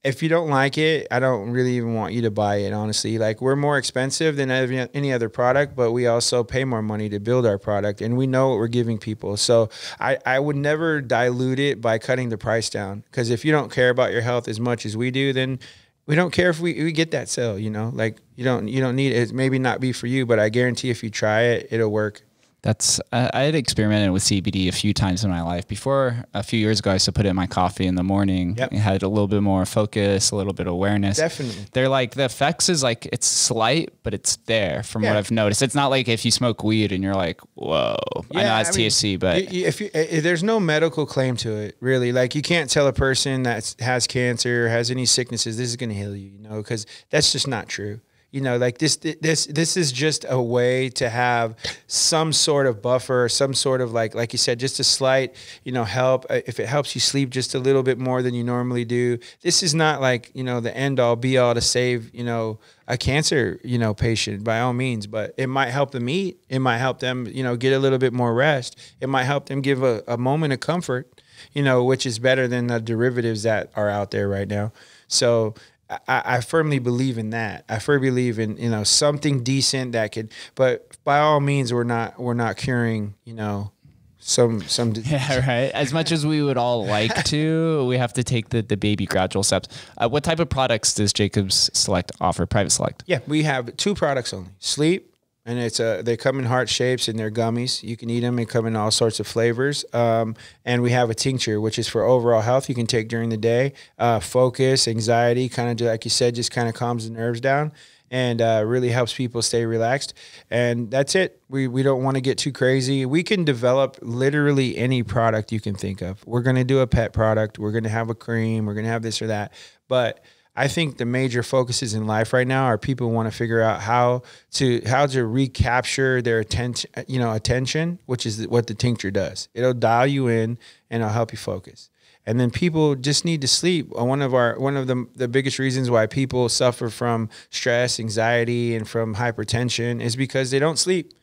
Speaker 2: if you don't like it, I don't really even want you to buy it, honestly. Like, we're more expensive than any other product, but we also pay more money to build our product and we know what we're giving people. So, I, I would never dilute it by cutting the price down because if you don't care about your health as much as we do, then we don't care if we, we get that sale, you know? Like, you don't, you don't need it. maybe
Speaker 1: not be for you, but I guarantee
Speaker 2: if you try it, it'll work.
Speaker 1: That's I, I had experimented with CBD a few times in my life. Before a few years ago, I used to put it in my coffee in the morning. Yep. It had a little bit more focus, a little bit of awareness. Definitely. They're like the effects is like it's slight, but it's there from yeah. what I've noticed. It's not like if you smoke weed and you're like, whoa, yeah, I know it's I mean, THC, but if,
Speaker 2: you, if eh, eh, there's no medical claim to it, really, like you can't tell a person that has cancer, has any sicknesses, this is going to heal you, you know, because that's just not true you know like this this this is just a way to have some sort of buffer some sort of like like you said just a slight you know help uh, if it helps you sleep just a little bit more than you normally do this is not like you know the end all be all to save you know a cancer you know patient by all means but it might help them eat it might help them you know get a little bit more rest it might help them give a, a moment of comfort you know which is better than the derivatives that are out there right now so I, I firmly believe in that. I firmly believe in you know something decent that could, but by all means, we're not we're not curing you know some
Speaker 1: some yeah right as much as we would all like to we have to take the, the baby gradual steps uh, what type of products does jacobs select offer private select
Speaker 2: yeah we have two products only sleep and it's a uh, they come in heart shapes and they're gummies. You can eat them. They come in all sorts of flavors. Um, and we have a tincture, which is for overall health. You can take during the day, uh, focus, anxiety, kind of like you said, just kind of calms the nerves down and uh, really helps people stay relaxed. And that's it. We, we don't want to get too crazy. We can develop literally any product you can think of. We're going to do a pet product. We're going to have a cream. We're going to have this or that. But I think the major focuses in life right now are people want to figure out how to how to recapture their attention, you know, attention, which is what the tincture does. It'll dial you in and it'll help you focus. And then people just need to sleep. Uh, one of our one of the the biggest reasons why people suffer from stress, anxiety, and from hypertension is because they don't sleep.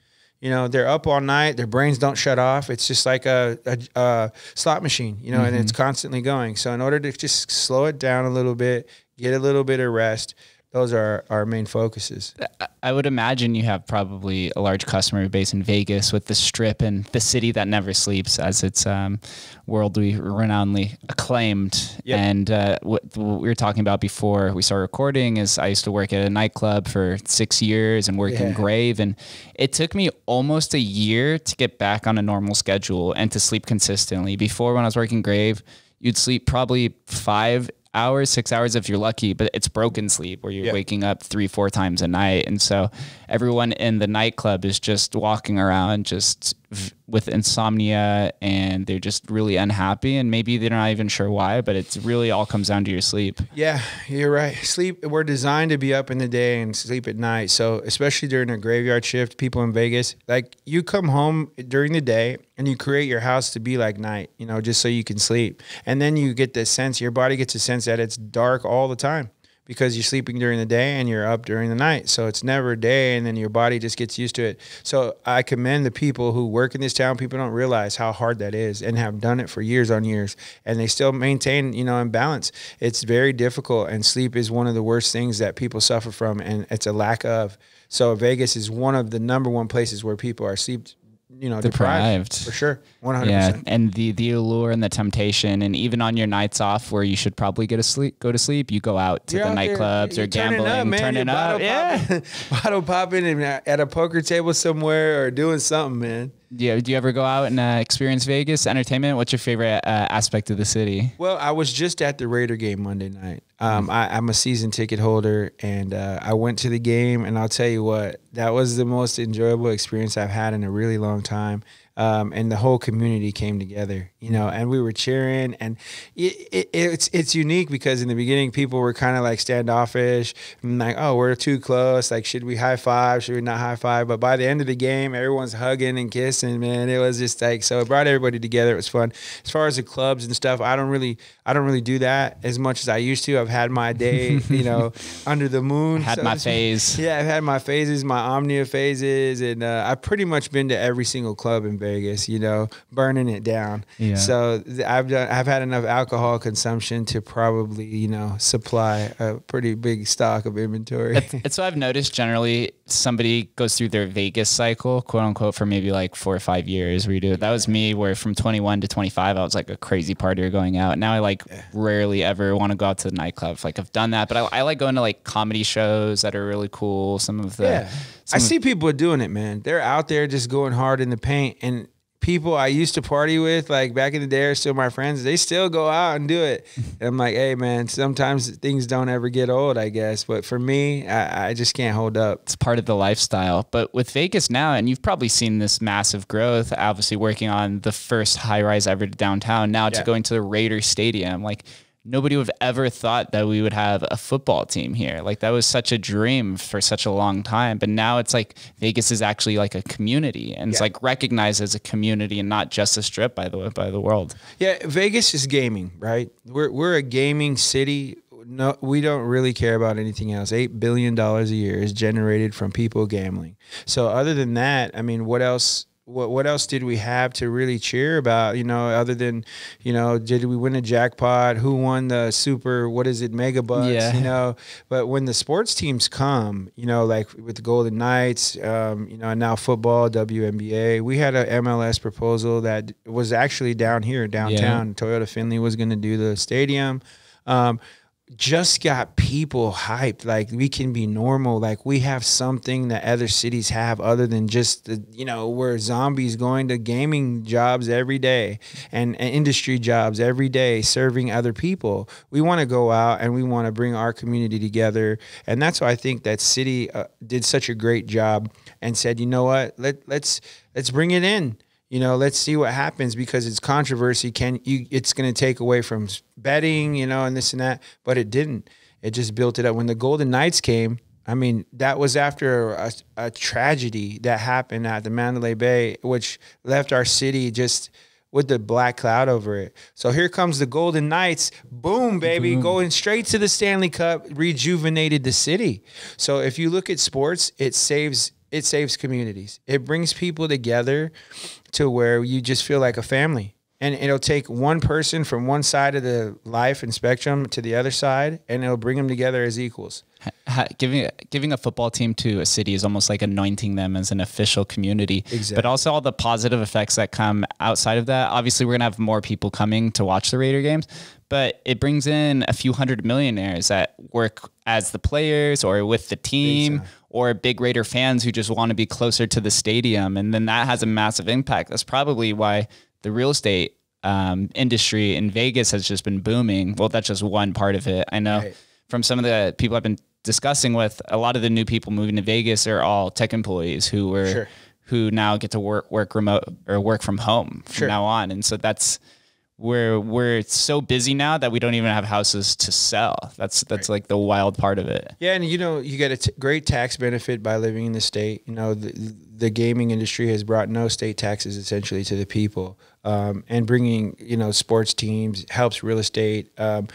Speaker 2: You know, they're up all night. Their brains don't shut off. It's just like a, a, a slot machine, you know, mm -hmm. and it's mm-hmm. constantly going. So in order to just slow it down a little bit get a little bit of rest. Those are our main focuses.
Speaker 1: I would imagine you have probably a large customer base in Vegas with the strip and the city that never sleeps, as it's um, worldly renownedly acclaimed. Yep. And uh, what, we were talking about before we started recording is I used to work at a nightclub for six years and work yeah. in Grave, and it took me almost a year to get back on a normal schedule and to sleep consistently. Before, when I was working Grave, you'd sleep probably five hours, six hours if you're lucky, but it's broken sleep where you're yeah. waking up three, four times a night. And so everyone in the nightclub is just walking around, just with insomnia and they're just really unhappy and maybe they're not even sure why but it's really all comes down to your sleep
Speaker 2: yeah you're right sleep we're designed to be up in the day and sleep at night so especially during a graveyard shift people in vegas like you come home during the day and you create your house to be like night you know just so you can sleep and then you get this sense your body gets a sense that it's dark all the time because you're sleeping during the day and you're up during the night. So it's never day, and then your body just gets used to it. So I commend the people who work in this town. People don't realize how hard that is and have done it for years on years, and they still maintain, you know, imbalance. It's very difficult, and sleep is one of the worst things that people suffer from, and it's a lack of. So Vegas is one of the number one places where people are sleep, you know, deprived, deprived for sure. 100%. Yeah,
Speaker 1: and the the allure and the temptation, and even on your nights off where you should probably get a sleep, go to sleep, you go out to You're the nightclubs or gambling, turning up, man. Turning up. Bottle yeah, popping, bottle popping
Speaker 2: and uh, at a poker table somewhere or doing something, man.
Speaker 1: Yeah, do you ever go out and uh, experience Vegas entertainment? What's your favorite uh, aspect of the city?
Speaker 2: Well, I was just at the Raider game Monday night. Um, I, am a season ticket holder, and uh, I went to the game, and I'll tell you what, that was the most enjoyable experience I've had in a really long time um, and the whole community came together you know, and we were cheering, and it, it, it's it's unique because in the beginning people were kind of like standoffish, like oh we're too close, like should we high five, should we not high five? But by the end of the game, everyone's hugging and kissing, man. It was just like so it brought everybody together. It was fun. As far as the clubs and stuff, I don't really I don't really do that as much as I used to. I've had my day, you know, under the moon. I had so my phase. Yeah, I've had my phases, my omnia phases, and uh, I've pretty much been to every single club in Vegas, you know, burning it down. Yeah. Yeah. So I've done, I've had enough alcohol consumption to probably you know supply a pretty big stock of inventory.
Speaker 1: And so what I've noticed generally. Somebody goes through their Vegas cycle, quote unquote, for maybe like four or five years. you do that was me, where from 21 to 25, I was like a crazy partyer going out. Now I like yeah. rarely ever want to go out to the nightclub. Like I've done that, but I, I, like going to like comedy shows that are really cool. Some of the yeah. I see
Speaker 2: people doing it, man. They're out there just going hard in the paint and people I used to party with, like back in the day, are still my friends. They still go out and do it. And I'm like, hey, man, sometimes
Speaker 1: things don't ever get old, I guess. But for me, I, I just can't hold up. It's part of the lifestyle. But with Vegas now, and you've probably seen this massive growth, obviously working on the first high rise ever downtown, now yeah. to going to the Raider Stadium. Like, nobody would have ever thought that we would have a football team here. Like that was such a dream for such a long time. But now it's like Vegas is actually like a community and yeah. it's like recognized as a community and not just a strip by the way, by the world.
Speaker 2: Yeah. Vegas is gaming, right? We're, we're a gaming city. No, we don't really care about anything else. Eight billion dollars a year is generated from people gambling. So other than that, I mean, what else what what else did we have to really cheer about? You know, other than you know, did we win a jackpot? Who won the super? What is it, mega bucks? Yeah. You know, but when the sports teams come, you know, like with the Golden Knights, um, you know, and now football, WNBA, we had a MLS proposal that was actually down here downtown. Yeah. Toyota Finley was going to do the stadium. Um, just got people hyped like we can be normal like we have something that other cities have other than just the, you know we're zombies going to gaming jobs every day and, and industry jobs every day serving other people we want to go out and we want to bring our community together and that's why i think that city uh, did such a great job and said you know what Let, let's let's bring it in you know, let's see what happens because it's controversy. Can you? It's going to take away from betting, you know, and this and that. But it didn't. It just built it up. When the Golden Knights came, I mean, that was after a, a tragedy that happened at the Mandalay Bay, which left our city just with the black cloud over it. So here comes the Golden Knights. Boom, baby, Boom. going straight to the Stanley Cup, rejuvenated the city. So if you look at sports, it saves it saves communities. It brings people together to where you just feel like a family. And it'll take one person from one side of the life and spectrum to the other side,
Speaker 1: and it'll bring them together as equals. Giving giving a football team to a city is almost like anointing them as an official community. Exactly. But also all the positive effects that come outside of that. Obviously, we're gonna have more people coming to watch the Raider games, but it brings in a few hundred millionaires that work as the players or with the team exactly or big Raider fans who just want to be closer to the stadium. And then that has a massive impact. That's probably why the real estate um, industry in Vegas has just been booming. Well, that's just one part of it. I know right. from some of the people I've been discussing with, a lot of the new people moving to Vegas are all tech employees who were. Sure. Who now get to work work remote or work from home from sure. now on, and so that's we're we're so busy now that we don't even have houses to sell. That's that's right. like the wild part of it.
Speaker 2: Yeah, and you know you get a great tax benefit by living in the state. You know the, the gaming industry has brought no state taxes essentially to the people, um, and bringing you know sports teams helps real estate. Um,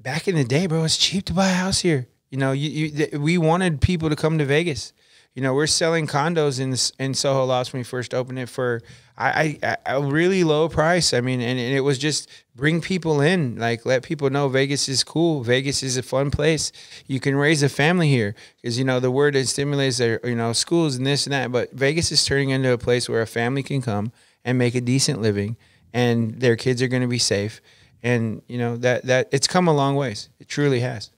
Speaker 2: back in the day, bro, it's cheap to buy a house here. You know, you, you we wanted people to come to Vegas you know, we're selling condos in in Soho Lofts when we first opened it for I, I, a really low price. I mean, and, and, it was just bring people in, like let people know Vegas is cool. Vegas is a fun place. You can raise a family here because you know the word that stimulates their you know schools and this and that. But Vegas is turning into a place where a family can come and make a decent living, and their kids are going to be safe. And you know that that it's come a long ways. It truly
Speaker 1: has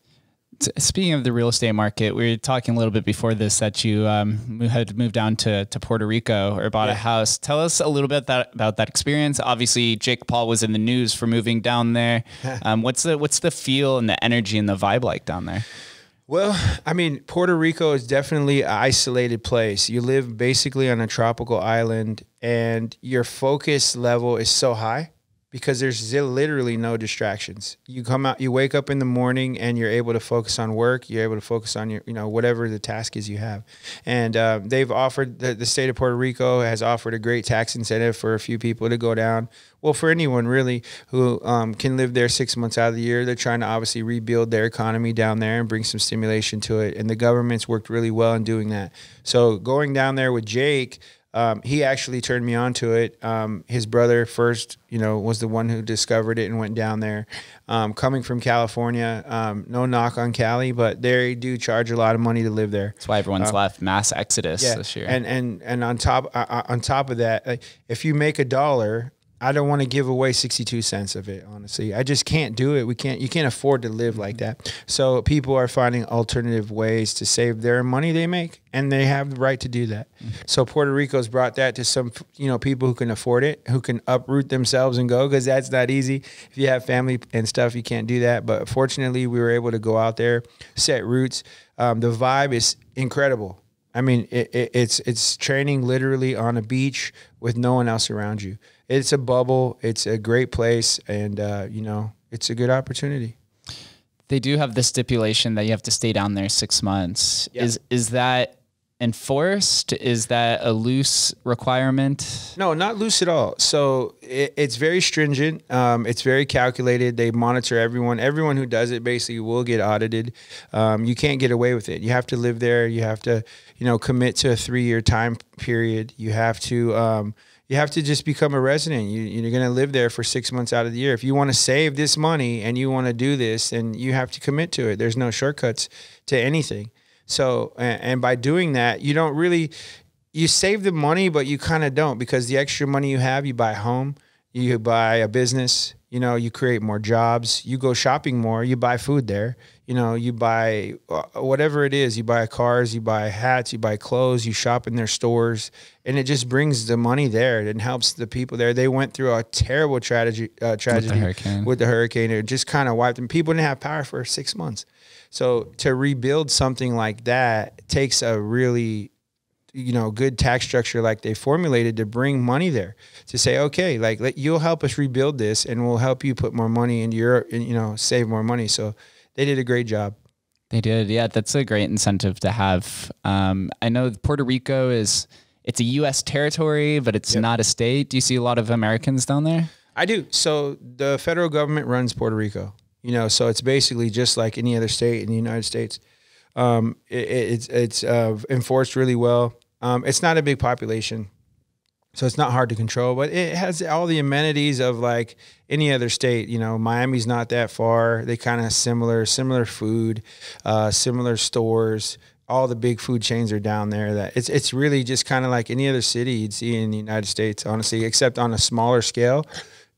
Speaker 1: speaking of the real estate market, we were talking a little bit before this that you um, had moved down to, to Puerto Rico or bought yeah. a house. Tell us a little bit that, about that experience. Obviously, Jake Paul was in the news for moving down there. um, what's the what's the feel and the energy and the vibe like down there?
Speaker 2: Well, I mean, Puerto Rico is definitely an isolated place. You live basically on a tropical island, and your focus level is so high because there's literally no distractions. You come out, you wake up in the morning, and you're able to focus on work. You're able to focus on your, you know, whatever the task is you have. And uh, they've offered the, the, state of Puerto Rico has offered a great tax incentive for a few people to go down. Well, for anyone really who um, can live there six months out of the year, they're trying to obviously rebuild their economy down there and bring some stimulation to it. And the government's worked really well in doing that. So going down there with Jake um, he actually turned me on to it. Um, his brother first, you know, was the one who discovered it and went down there. Um, coming from California, um, no knock on Cali, but they do charge a lot of money to live there. That's
Speaker 1: why everyone's uh, left mass exodus yeah, this year. And
Speaker 2: and and on top uh, uh on top of that, if you make a dollar I don't want to give away 62 cents of it, honestly. I just can't do it. We can't, you can't afford to live like that. So people are finding alternative ways to save their money they make, and they have the right to do that. Mm-hmm. So Puerto Rico's brought that to some, you know, people who can afford it, who can uproot themselves and go, because that's not easy. If you have family and stuff, you can't do that. But fortunately, we were able to go out there, set roots. Um, the vibe is incredible. I mean, it, it, it's it's training literally on a beach with no one else around you it's a bubble.
Speaker 1: It's a great place, and uh, you know, it's a good opportunity. They do have the stipulation that you have to stay down there six months. Yep. Is is that enforced? Is that a loose requirement?
Speaker 2: No, not loose at all. So it, it's very stringent. Um, it's very calculated. They monitor everyone. Everyone who does it basically will get audited. Um, you can't get away with it. You have to live there. You have to, you know, commit to a three-year time period. You have to. Um, you have to just become a resident. You, are going to live there for six months out of the year. If you want to save this money and you want to do this, then you have to commit to it. There's no shortcuts to anything. So, and, and by doing that, you don't really, you save the money, but you kind of don't because the extra money you have, you buy a home, you buy a business, you know you create more jobs you go shopping more you buy food there you know you buy uh, whatever it is you buy cars you buy hats you buy clothes you shop in their stores and it just brings the money there and helps the people there they went through a terrible tragedy uh, tragedy with the hurricane, with the hurricane. it just kind of wiped them people didn't have power for 6 months so to rebuild something like that takes a really you know good tax structure like they formulated to bring money there to say okay like let, you'll help us rebuild this and we'll help you put more money into your and, you know save more money so they did
Speaker 1: a great job they did yeah that's a great incentive to have um, i know puerto rico is it's a us territory but it's yep. not a state do you see a lot of americans down there
Speaker 2: i do so the federal government runs puerto rico
Speaker 1: you know so it's basically just
Speaker 2: like any other state in the united states um, it, it's it's uh, enforced really well. Um, it's not a big population, so it's not hard to control, but it has all the amenities of like any other state. You know, Miami's not that far. They kind of similar, similar food, uh, similar stores. All the big food chains are down there. That it's it's really just kind of like any other city you'd see in the United States, honestly, except on a smaller scale.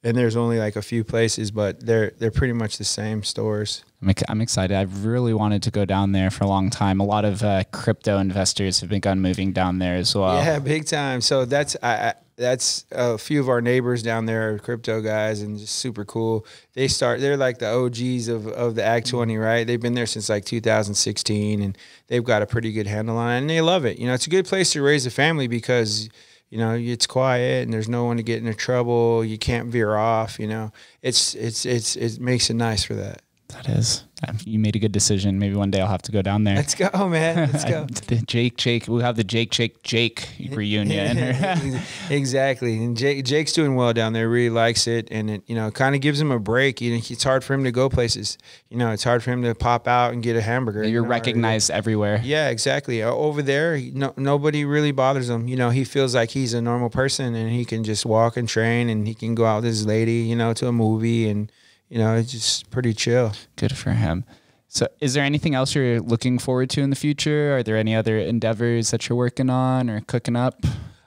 Speaker 2: And there's only like a few places, but they're they're pretty much the same stores.
Speaker 1: I'm, I'm excited. I've really wanted to go down there for a long time. A lot of uh, crypto investors have begun moving down there as well. Yeah,
Speaker 2: big time. So that's I, I, that's a few of our neighbors down there, crypto guys, and just super cool. They start. They're like the OGs of of the Act Twenty, right? They've been there since like 2016, and they've got a pretty good handle on it, and they love it. You know, it's a good place to raise a family because you know it's quiet and there's no one to get into trouble you can't veer off you know it's it's it's it makes it nice for that
Speaker 1: that is. You made a good decision. Maybe one day I'll have to go down there. Let's go, man. Let's go. Jake, Jake. We'll have the Jake, Jake, Jake reunion.
Speaker 2: exactly. And Jake, Jake's doing well down there. Really likes it, and it you know kind of gives him a break. You know, it's hard for him to go places. You know, it's hard for him to pop out and get a hamburger. You're you know, recognized everywhere. Yeah, exactly. Over there, no, nobody really bothers him. You know, he feels like he's a normal person, and he can just walk and train, and he can go out
Speaker 1: with his lady. You know, to a movie and you know, it's just pretty chill. Good for him. So, is there anything else you're looking forward to in the future? Are there any other endeavors that you're working on or cooking up?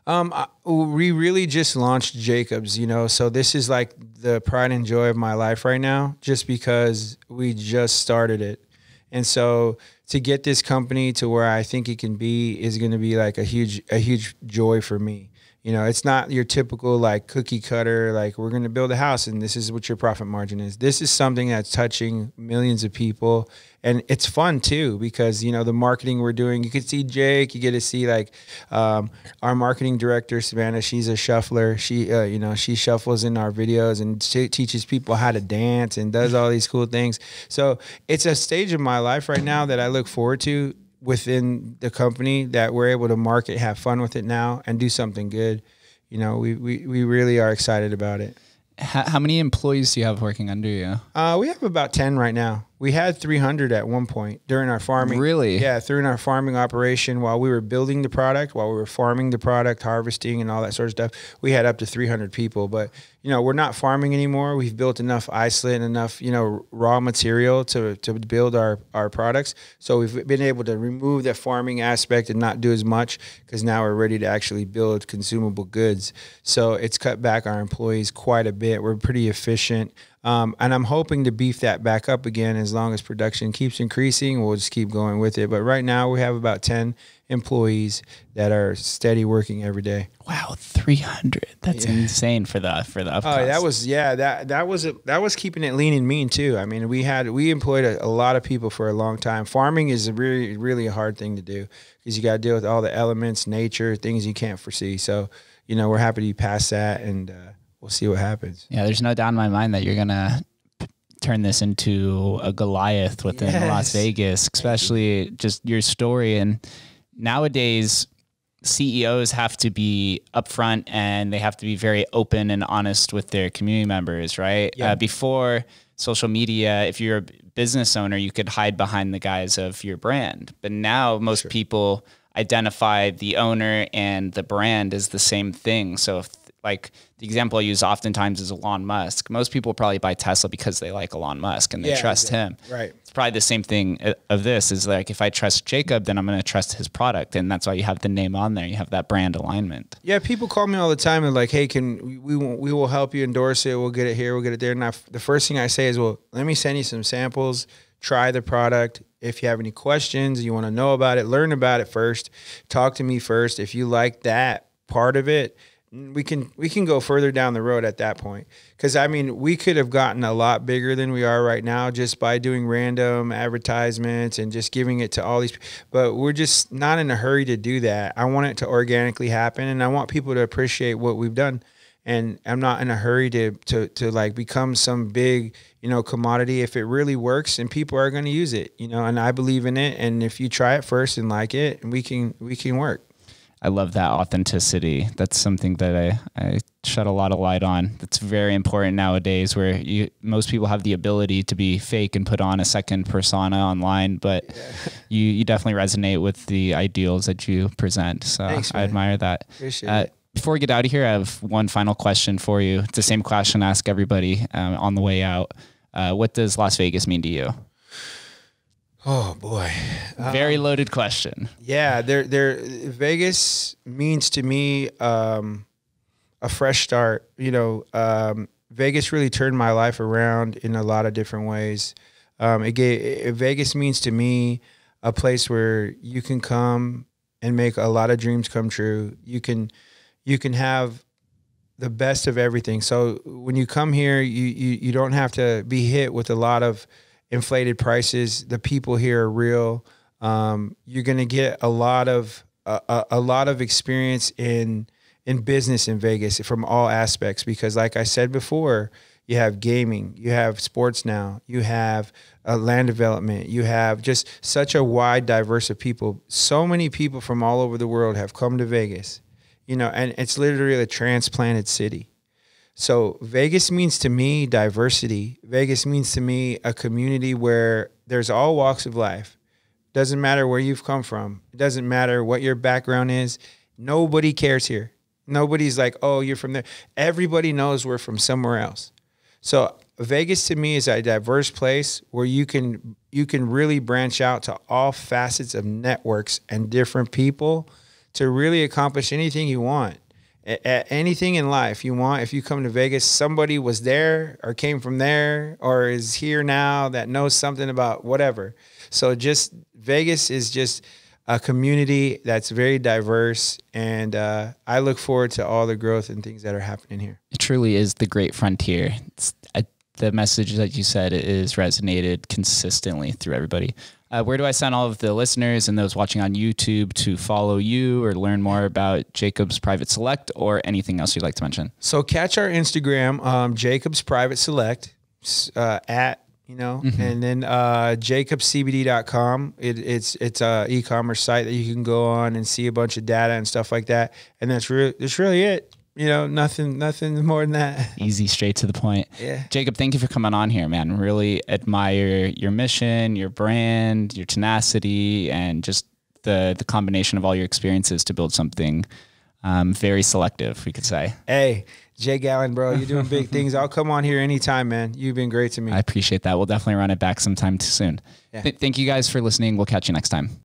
Speaker 1: Um, I, we really just launched Jacobs, you know, so this
Speaker 2: is like the pride and joy of my life right now, just because we just started it. And so to get this company to where I think it can be is going to be like a huge, a huge joy for me. You know, it's not your typical like cookie cutter, like we're going to build a house and this is what your profit margin is. This is something that's touching millions of people. And it's fun too, because, you know, the marketing we're doing, you could see Jake, you get to see like um, our marketing director, Savannah, she's a shuffler. She, uh, you know, she shuffles in our videos and she teaches people how to dance and does all these cool things. So it's a stage of my life right now that I look forward to within the company that we're able to market, have fun with it now, and do something good. You know, we we, we really are excited about it.
Speaker 1: How, how many employees do you have working under you?
Speaker 2: Uh, we have about ten right now. We had 300 at one point during our farming. Really? Yeah, during our farming operation, while we were building the product, while we were farming the product, harvesting, and all that sort of stuff, we had up to 300 people. But you know, we're not farming anymore. We've built enough isolate, and enough you know raw material to to build our our products. So we've been able to remove that farming aspect and not do as much because now we're ready to actually build consumable goods. So it's cut back our employees quite a bit. We're pretty efficient. Um, and I'm hoping to beef that back up again as long as production keeps increasing. We'll just keep going with it. But right now we have about 10 employees that
Speaker 1: are steady working every day. Wow, 300. That's yeah. insane for the for the up. Oh, uh, that
Speaker 2: was yeah, that that was a, that was keeping it lean and mean too. I mean, we had we employed a, a lot of people for a long time. Farming is really really a hard thing to do because you got to deal with all the elements, nature, things you can't foresee. So, you know, we're happy to be past that and uh, we'll see what happens.
Speaker 1: Yeah, there's no doubt in my mind that you're gonna turn this into a Goliath within yes. Las Vegas, especially just your story. And nowadays, CEOs have to be upfront and they have to be very open and honest with their community members, right? Yeah. Uh, before social media, if you're a business owner, you could hide behind the guise of your brand. But now most sure. people identify the owner and the brand as the same thing. So if like the example I use oftentimes is Elon Musk. Most people probably buy Tesla because they like Elon Musk and they yeah, trust yeah. him. Right. It's probably the same thing uh, of this is like if I trust Jacob, then I'm going to trust his product, and that's why you have the name on there. You have that brand alignment.
Speaker 2: Yeah, people call me all the time and like, hey, can we we will help you endorse it? We'll get it here. We'll get it there. And I, the first thing I say is, well, let me send you some samples. Try the product. If you have any questions, you want to know about it, learn about it first. Talk to me first. If you like that part of it we can we can go further down the road at that point because i mean we could have gotten a lot bigger than we are right now just by doing random advertisements and just giving it to all these but we're just not in a hurry to do that i want it to organically happen and i want people to appreciate what we've done and i'm not in a hurry to to to like become some big you know commodity if it really works and people are going to use
Speaker 1: it you know and i believe in it
Speaker 2: and if you try it first and like it we can we can work
Speaker 1: I love that authenticity. That's something that I, I shed a lot of light on. That's very important nowadays where you, most people have the ability to be fake and put on a second persona online, but yeah. you, you definitely resonate with the ideals that you present. So Thanks, I admire that. Uh, before we get out of here, I have one final question for you. It's the same question I ask everybody um, on the way out. Uh, what does Las Vegas mean to you? Oh boy, very um, loaded question.
Speaker 2: Yeah, there, there. Vegas means to me um, a fresh start. You know, um, Vegas really turned my life around in a lot of different ways. Um, it gave it, Vegas means to me a place where you can come and make a lot of dreams come true. You can, you can have the best of everything. So when you come here, you you, you don't have to be hit with a lot of inflated prices. The people here are real. Um, you're going to get a lot of a, a, lot of experience in in business in Vegas from all aspects because, like I said before, you have gaming, you have sports now, you have uh, land development, you have just such a wide diverse of people. So many people from all over the world have come to Vegas, you know, and it's literally a transplanted city. So Vegas means to me diversity. Vegas means to me a community where there's all walks of life. Doesn't matter where you've come from. It doesn't matter what your background is. Nobody cares here. Nobody's like, "Oh, you're from there." Everybody knows we're from somewhere else. So Vegas to me is a diverse place where you can you can really branch out to all facets of networks and different people to really accomplish anything you want at anything in life you want if you come to vegas somebody was there or came from there or is here now that knows something about whatever so just vegas is just a community that's very diverse and uh, i look forward to all the growth and things that are happening
Speaker 1: here it truly is the great frontier I, the message that you said is resonated consistently through everybody uh, where do I send all of the listeners and those watching on YouTube to follow you or learn more about Jacob's Private Select or anything else you'd like to mention?
Speaker 2: So catch our Instagram, um, Jacob's Private Select uh, at you know, mm -hmm. and then uh, jacobcbd.com. It, it's it's a e-commerce site that you can go on and see a bunch of data and stuff like that. And that's really that's really it you know, nothing, nothing more than that.
Speaker 1: Easy, straight to the point. Yeah. Jacob, thank you for coming on here, man. Really admire your mission, your brand, your tenacity, and just the the combination of all your experiences to build something um, very selective, we could say.
Speaker 2: Hey, Jay Gallen, bro, you're doing big things. I'll come on here anytime, man. You've been great to me. I
Speaker 1: appreciate that. We'll definitely run it back sometime soon. Yeah. Th thank you guys for listening. We'll catch you next time.